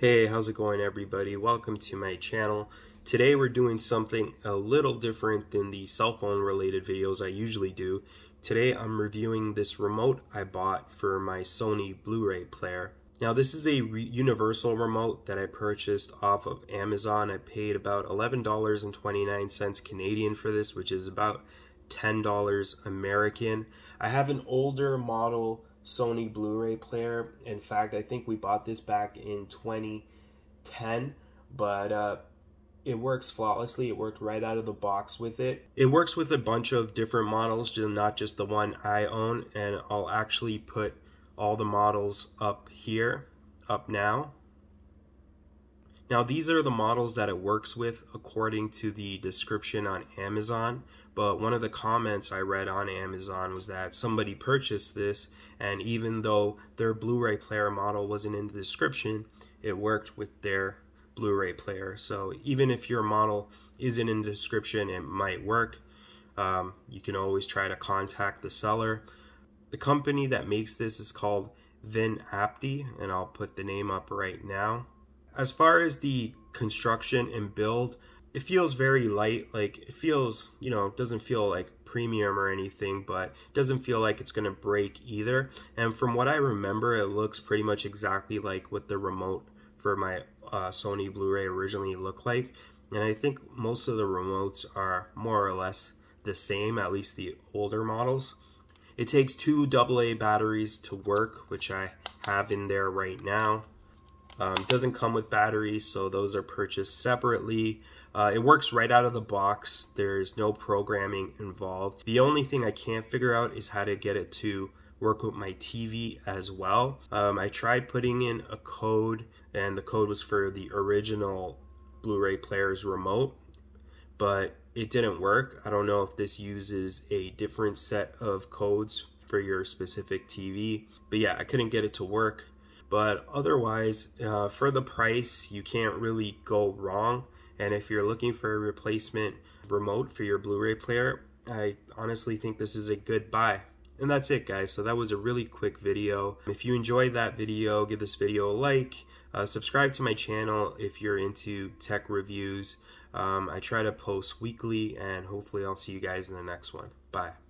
Hey, how's it going everybody? Welcome to my channel. Today we're doing something a little different than the cell phone related videos I usually do. Today I'm reviewing this remote I bought for my Sony Blu-ray player. Now this is a re universal remote that I purchased off of Amazon. I paid about $11.29 Canadian for this, which is about $10 American. I have an older model Sony Blu-ray player. In fact, I think we bought this back in 2010, but uh, it works flawlessly. It worked right out of the box with it. It works with a bunch of different models, not just the one I own, and I'll actually put all the models up here, up now. Now these are the models that it works with according to the description on Amazon, but one of the comments I read on Amazon was that somebody purchased this and even though their Blu-ray player model wasn't in the description, it worked with their Blu-ray player. So even if your model isn't in the description, it might work. Um, you can always try to contact the seller. The company that makes this is called Vinapti, and I'll put the name up right now. As far as the construction and build, it feels very light. Like it feels, you know, doesn't feel like premium or anything, but doesn't feel like it's going to break either. And from what I remember, it looks pretty much exactly like what the remote for my uh, Sony Blu-ray originally looked like. And I think most of the remotes are more or less the same, at least the older models. It takes two AA batteries to work, which I have in there right now. Um, doesn't come with batteries, so those are purchased separately. Uh, it works right out of the box. There's no programming involved. The only thing I can't figure out is how to get it to work with my TV as well. Um, I tried putting in a code and the code was for the original Blu-ray player's remote, but it didn't work. I don't know if this uses a different set of codes for your specific TV, but yeah, I couldn't get it to work. But otherwise, uh, for the price, you can't really go wrong. And if you're looking for a replacement remote for your Blu-ray player, I honestly think this is a good buy. And that's it guys, so that was a really quick video. If you enjoyed that video, give this video a like. Uh, subscribe to my channel if you're into tech reviews. Um, I try to post weekly and hopefully I'll see you guys in the next one. Bye.